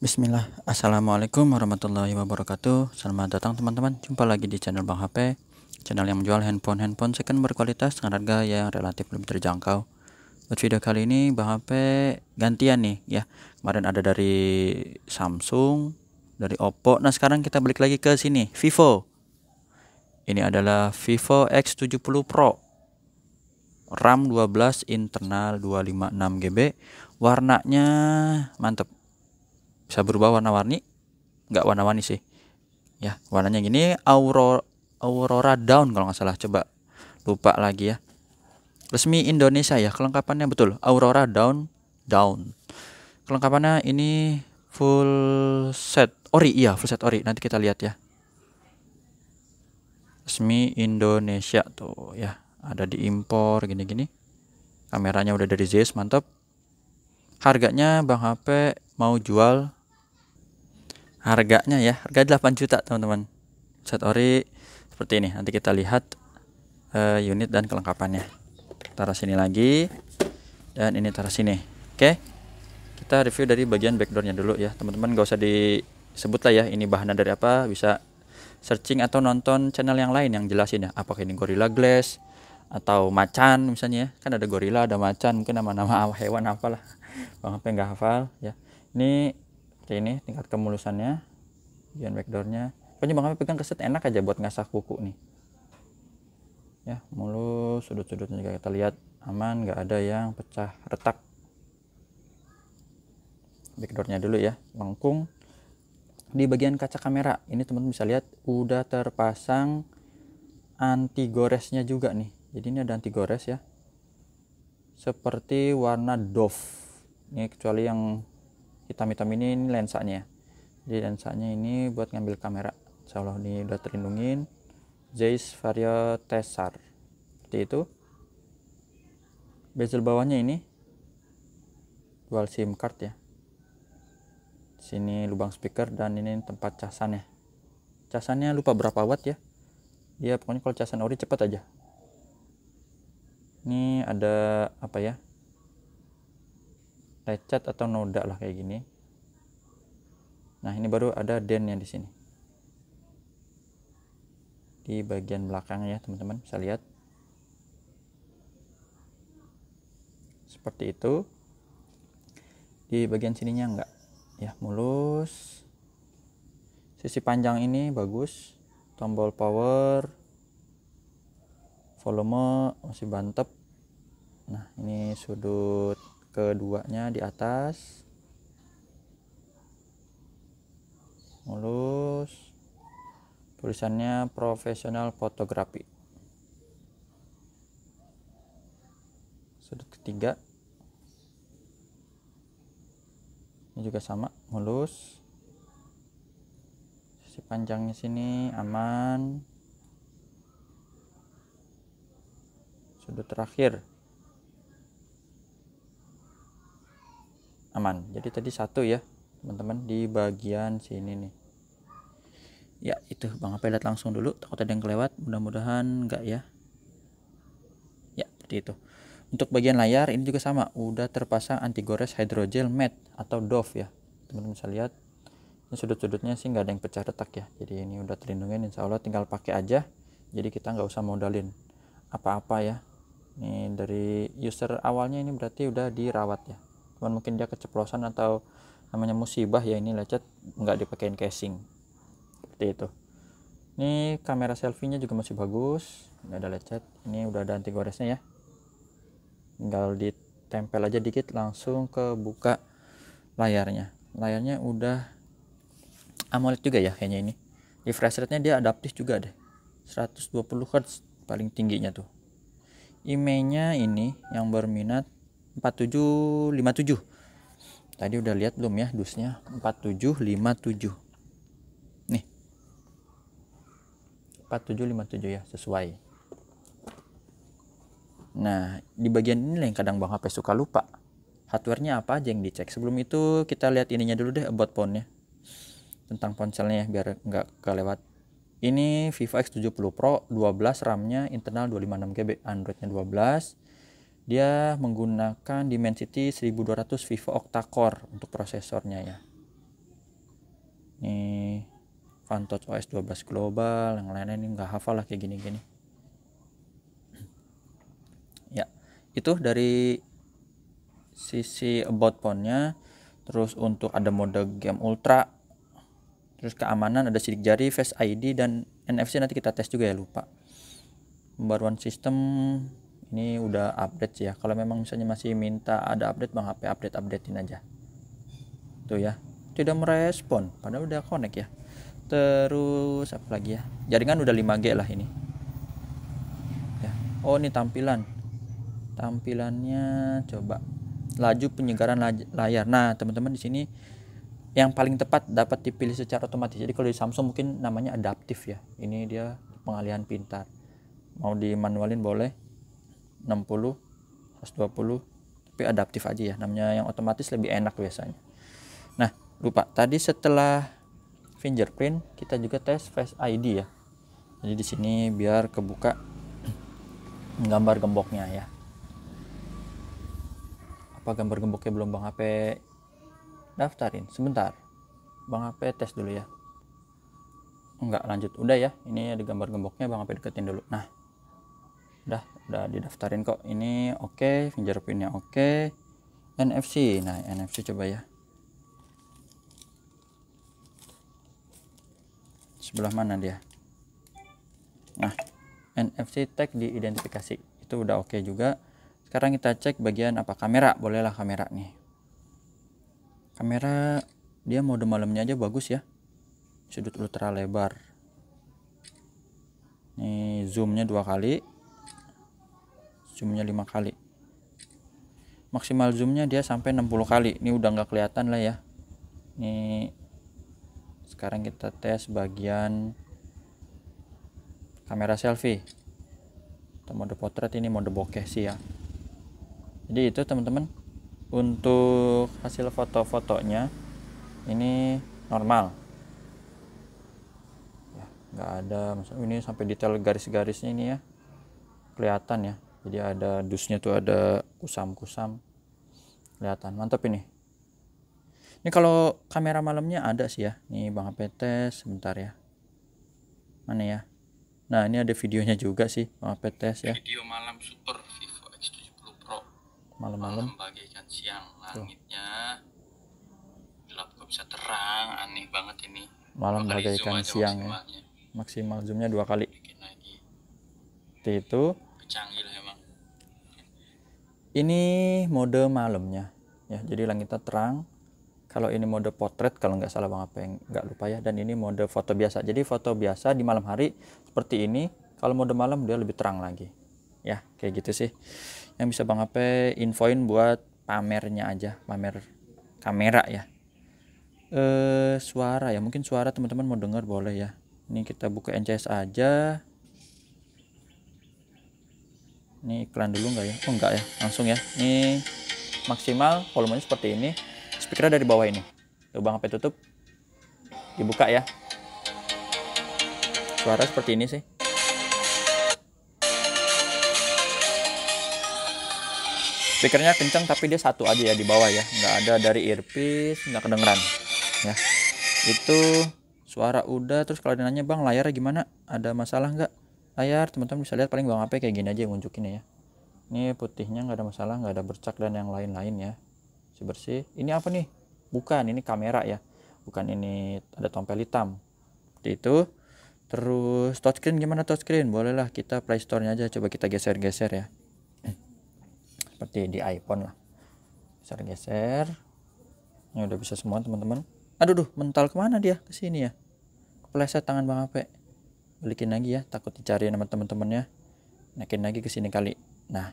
Bismillah, Assalamualaikum warahmatullahi wabarakatuh Selamat datang teman-teman, jumpa lagi di channel Bang HP Channel yang menjual handphone-handphone second berkualitas dengan harga yang relatif lebih terjangkau Buat video kali ini Bang HP gantian nih ya Kemarin ada dari Samsung, dari Oppo Nah sekarang kita balik lagi ke sini, Vivo Ini adalah Vivo X70 Pro RAM 12 internal 256GB Warnanya mantep bisa berubah warna-warni nggak warna-warni sih ya warnanya gini aurora aurora down kalau nggak salah coba lupa lagi ya resmi Indonesia ya kelengkapannya betul aurora down down kelengkapannya ini full set ori iya full set ori nanti kita lihat ya resmi Indonesia tuh ya ada di impor gini-gini kameranya udah dari Zeiss mantap harganya Bang HP mau jual harganya ya harga 8 juta teman-teman set ori seperti ini nanti kita lihat uh, unit dan kelengkapannya taruh sini lagi dan ini taruh sini oke kita review dari bagian backdoornya dulu ya teman-teman gak usah disebut lah ya ini bahannya dari apa bisa searching atau nonton channel yang lain yang jelasin ya apakah ini Gorilla Glass atau macan misalnya ya kan ada gorilla ada macan mungkin nama-nama hewan apalah bang apa nggak hafal ya ini seperti ini tingkat kemulusannya bagian backdoornya pokoknya bang Ami pegang keset enak aja buat ngasah kuku nih ya mulus sudut-sudutnya juga kita lihat aman nggak ada yang pecah retak backdoornya dulu ya lengkung di bagian kaca kamera ini teman-teman bisa lihat udah terpasang anti goresnya juga nih jadi ini ada anti gores ya seperti warna Dove ini kecuali yang hitam-hitam ini, ini lensanya jadi lensanya ini buat ngambil kamera insya Allah ini udah terlindungi. Zeiss Vario Tessar seperti itu bezel bawahnya ini dual SIM card ya sini lubang speaker dan ini tempat casannya casannya lupa berapa watt ya dia pokoknya kalau casan ori cepat aja ini ada apa ya lecet atau noda lah kayak gini nah ini baru ada yang di sini di bagian belakang ya teman-teman bisa lihat seperti itu di bagian sininya enggak ya mulus sisi panjang ini bagus tombol power volume masih bantep nah ini sudut keduanya di atas mulus tulisannya profesional fotografi sudut ketiga ini juga sama mulus sisi panjangnya sini aman sudut terakhir aman jadi tadi satu ya teman-teman di bagian sini nih ya itu bang apa lihat langsung dulu takut ada yang kelewat mudah-mudahan enggak ya ya seperti itu untuk bagian layar ini juga sama udah terpasang anti gores hydrogel matte atau doff ya teman-teman bisa lihat ini sudut-sudutnya sih nggak ada yang pecah retak ya jadi ini udah terlindungi insya Allah tinggal pakai aja jadi kita nggak usah modalin apa-apa ya ini dari user awalnya ini berarti udah dirawat ya cuman mungkin dia keceplosan atau namanya musibah ya ini lecet nggak dipakein casing seperti itu ini kamera selfie nya juga masih bagus ini ada lecet ini udah ada anti goresnya ya tinggal ditempel aja dikit langsung ke buka layarnya layarnya udah AMOLED juga ya kayaknya ini refresh rate nya dia adaptif juga deh 120 Hz paling tingginya tuh IMEI nya ini yang berminat 4757 tadi udah lihat belum ya dusnya 4757 nih 4757 ya sesuai nah di bagian ini yang kadang bang HP suka lupa hardwarenya apa aja yang dicek sebelum itu kita lihat ininya dulu deh about nya tentang ponselnya ya biar nggak kelewat ini Vivo X70 Pro 12 RAM-nya internal 256 GB Android-nya 12 dia menggunakan Dimensity 1200 Vivo Octa-Core untuk prosesornya ya ini Vantage OS 12 Global yang lainnya ini nggak hafal lah kayak gini-gini ya itu dari sisi about phone-nya terus untuk ada mode game ultra terus keamanan ada sidik jari face ID dan NFC nanti kita tes juga ya lupa pembaruan sistem ini udah update sih ya kalau memang misalnya masih minta ada update bang HP update updatein aja tuh ya tidak merespon padahal udah connect ya terus apa lagi ya jaringan udah 5G lah ini ya oh ini tampilan tampilannya coba laju penyegaran layar nah teman-teman di sini yang paling tepat dapat dipilih secara otomatis. Jadi kalau di Samsung mungkin namanya adaptif ya. Ini dia pengalihan pintar. Mau dimanualin boleh, 160 120 tapi adaptif aja ya namanya yang otomatis lebih enak biasanya nah lupa tadi setelah fingerprint kita juga tes face ID ya jadi di sini biar kebuka gambar gemboknya ya apa gambar gemboknya belum bang HP daftarin sebentar bang HP tes dulu ya enggak lanjut udah ya ini ada gambar gemboknya bang HP deketin dulu nah udah udah didaftarin kok ini oke okay, fingerprintnya oke okay. NFC nah NFC coba ya sebelah mana dia nah NFC tag diidentifikasi itu udah oke okay juga sekarang kita cek bagian apa kamera bolehlah kamera nih kamera dia mode malamnya aja bagus ya sudut ultra lebar nih zoomnya dua kali zoomnya 5 kali maksimal zoomnya dia sampai 60 kali ini udah nggak kelihatan lah ya ini sekarang kita tes bagian kamera selfie atau mode potret ini mode bokeh sih ya jadi itu teman-teman untuk hasil foto-fotonya ini normal ya, nggak ada ini sampai detail garis-garisnya ini ya kelihatan ya jadi ada dusnya tuh ada kusam-kusam kelihatan mantap ini ini kalau kamera malamnya ada sih ya nih Bang HP sebentar ya mana ya nah ini ada videonya juga sih Bang HP ya video malam super Vivo X70 Pro malam-malam bagaikan siang langitnya gelap kok bisa terang aneh banget ini malam bagaikan siang ya maksimal zoomnya dua kali itu canggih ini mode malamnya ya jadi langitnya terang kalau ini mode potret kalau nggak salah bang apa yang nggak lupa ya dan ini mode foto biasa jadi foto biasa di malam hari seperti ini kalau mode malam dia lebih terang lagi ya kayak gitu sih yang bisa bang apa infoin buat pamernya aja pamer kamera ya eh suara ya mungkin suara teman-teman mau dengar boleh ya ini kita buka NCS aja ini iklan dulu nggak ya oh enggak ya langsung ya ini maksimal volumenya seperti ini speaker dari bawah ini lubang apa tutup dibuka ya suara seperti ini sih speakernya kenceng tapi dia satu aja ya di bawah ya nggak ada dari earpiece nggak kedengeran ya itu suara udah terus kalau nanya bang layarnya gimana ada masalah nggak layar teman-teman bisa lihat paling bawah HP kayak gini aja yang ngunjukin ya ini putihnya nggak ada masalah nggak ada bercak dan yang lain-lain ya si bersih ini apa nih bukan ini kamera ya bukan ini ada tompel hitam seperti itu terus touchscreen gimana touchscreen bolehlah kita playstore-nya aja coba kita geser-geser ya seperti di iPhone lah geser-geser ini udah bisa semua teman-teman aduh duh mental kemana dia ke sini ya kepleset tangan bang Ape balikin lagi ya takut dicari sama teman-temannya naikin lagi ke sini kali nah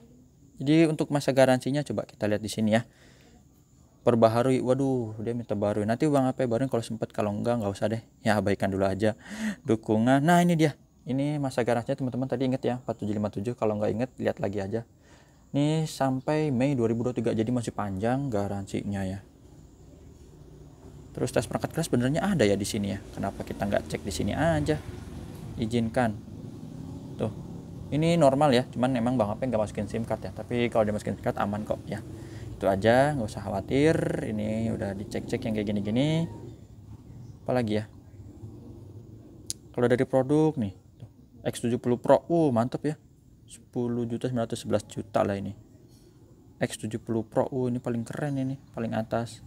jadi untuk masa garansinya coba kita lihat di sini ya perbaharui waduh dia minta baru nanti uang apa baru kalau sempat kalau enggak nggak usah deh ya abaikan dulu aja dukungan nah ini dia ini masa garansinya teman-teman tadi inget ya 4757 kalau nggak inget lihat lagi aja ini sampai Mei 2023 jadi masih panjang garansinya ya Terus tes perangkat kelas benernya ada ya di sini ya. Kenapa kita nggak cek di sini aja? izinkan tuh ini normal ya cuman memang bang apa nggak masukin SIM card ya tapi kalau dia masukin SIM card aman kok ya itu aja nggak usah khawatir ini udah dicek-cek yang kayak gini-gini apalagi ya kalau dari produk nih tuh, X70 Pro uh mantep ya 10 juta 911 juta lah ini X70 Pro uh ini paling keren ini paling atas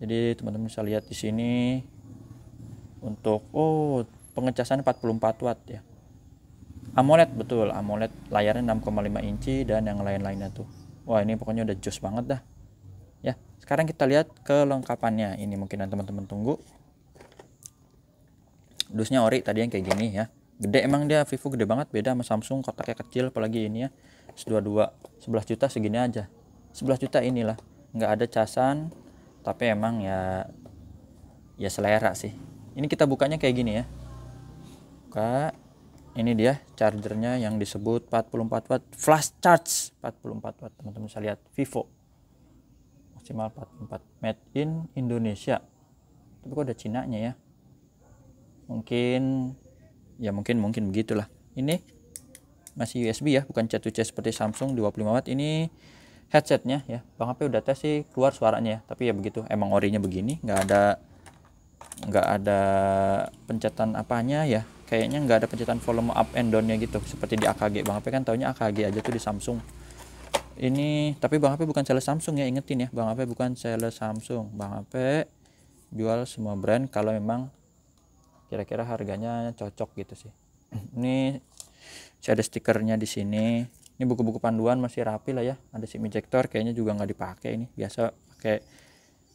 jadi teman-teman bisa lihat di sini untuk oh pengecasan 44 watt ya AMOLED betul AMOLED layarnya 6,5 inci dan yang lain-lainnya tuh wah ini pokoknya udah jos banget dah ya sekarang kita lihat kelengkapannya ini mungkin teman-teman tunggu dusnya ori tadi yang kayak gini ya gede emang dia Vivo gede banget beda sama Samsung kotaknya kecil apalagi ini ya 22 11 juta segini aja 11 juta inilah nggak ada casan tapi emang ya ya selera sih ini kita bukanya kayak gini ya buka ini dia chargernya yang disebut 44 watt flash charge 44 watt teman-teman bisa lihat Vivo maksimal 44 made in Indonesia tapi kok ada Cina nya ya mungkin ya mungkin mungkin begitulah ini masih USB ya bukan C2C seperti Samsung 25 watt ini headsetnya ya Bang HP udah tes sih keluar suaranya ya. tapi ya begitu emang orinya begini nggak ada nggak ada pencetan apanya ya kayaknya nggak ada pencetan volume up and downnya gitu seperti di AKG Bang Ape kan taunya AKG aja tuh di Samsung ini tapi Bang Ape bukan seller Samsung ya ingetin ya Bang Ape bukan seller Samsung Bang Ape jual semua brand kalau memang kira-kira harganya cocok gitu sih ini saya ada stikernya di sini ini buku-buku panduan masih rapi lah ya ada SIM ejector kayaknya juga nggak dipakai ini biasa pakai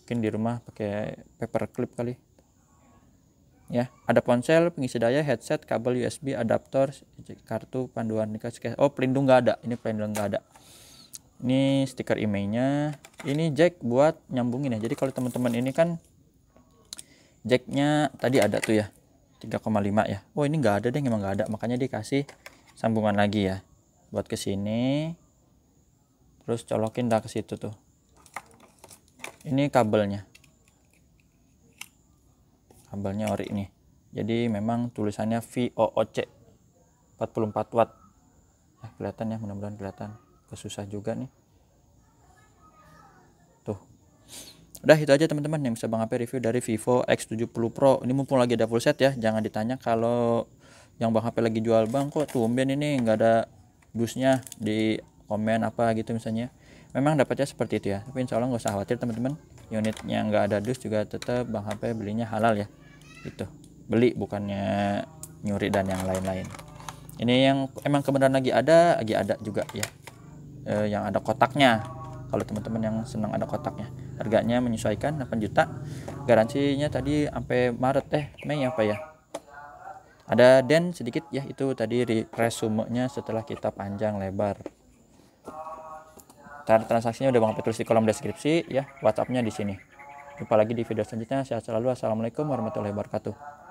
mungkin di rumah pakai paper clip kali ya ada ponsel pengisi daya headset kabel USB adaptor kartu panduan oh pelindung nggak ada ini pelindung nggak ada ini stiker emailnya ini jack buat nyambungin ya jadi kalau teman-teman ini kan jacknya tadi ada tuh ya 3,5 ya oh ini nggak ada deh emang nggak ada makanya dikasih sambungan lagi ya buat ke sini terus colokin dah ke situ tuh ini kabelnya Kabelnya ori nih jadi memang tulisannya VOOC 44 watt nah, kelihatan ya mudah-mudahan kelihatan kesusah juga nih tuh udah itu aja teman-teman yang bisa Bang Ape review dari Vivo X70 Pro ini mumpung lagi ada full set ya jangan ditanya kalau yang Bang HP lagi jual Bang kok tumben ini nggak ada dusnya di komen apa gitu misalnya memang dapatnya seperti itu ya tapi insya Allah nggak usah khawatir teman-teman unitnya nggak ada dus juga tetap Bang HP belinya halal ya itu beli bukannya nyuri dan yang lain-lain ini yang emang kebenaran lagi ada lagi ada juga ya e, yang ada kotaknya kalau teman-teman yang senang ada kotaknya harganya menyesuaikan 8 juta garansinya tadi sampai Maret eh Mei apa ya ada den sedikit ya itu tadi resumenya setelah kita panjang lebar Cara transaksinya udah bang tulis di kolom deskripsi ya WhatsAppnya di sini Jumpa lagi di video selanjutnya. Sehat selalu. Assalamualaikum warahmatullahi wabarakatuh.